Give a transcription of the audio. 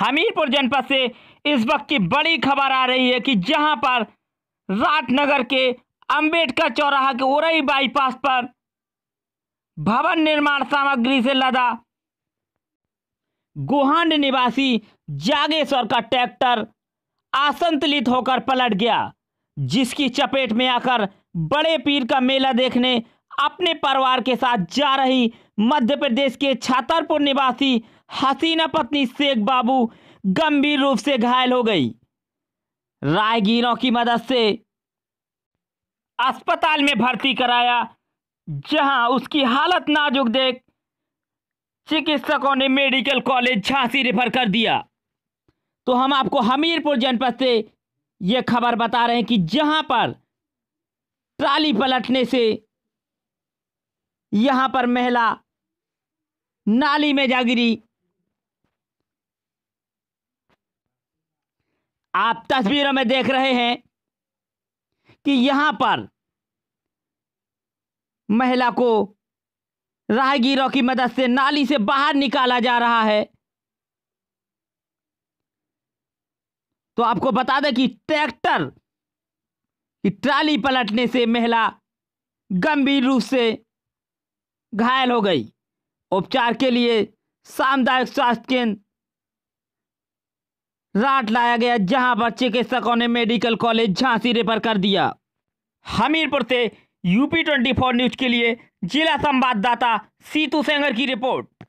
हमीरपुर जनपद से इस वक्त की बड़ी खबर आ रही है कि जहां पर राटनगर के अंबेडकर चौराहा के उरई बाईपास पर भवन निर्माण सामग्री से लदा गुहांड निवासी जागेश्वर का ट्रैक्टर आसंतुलित होकर पलट गया जिसकी चपेट में आकर बड़े पीर का मेला देखने अपने परिवार के साथ जा रही मध्य प्रदेश के छतरपुर निवासी हसीना पत्नी शेख बाबू गंभीर रूप से घायल हो गई रायगीरों की मदद से अस्पताल में भर्ती कराया जहां उसकी हालत नाजुक देख चिकित्सकों ने मेडिकल कॉलेज झांसी रेफर कर दिया तो हम आपको हमीरपुर जनपद से ये खबर बता रहे हैं कि जहां पर ट्राली पलटने से यहां पर महिला नाली में जा गिरी आप तस्वीरों में देख रहे हैं कि यहां पर महिला को राहगीरों की मदद से नाली से बाहर निकाला जा रहा है तो आपको बता दें कि ट्रैक्टर की ट्राली पलटने से महिला गंभीर रूप से घायल हो गई उपचार के लिए सामुदायिक स्वास्थ्य केंद्र राट लाया गया जहां पर चिकित्सकों ने मेडिकल कॉलेज झांसी रेफर कर दिया हमीरपुर से यूपी ट्वेंटी फोर न्यूज के लिए जिला संवाददाता सीतू सेंगर की रिपोर्ट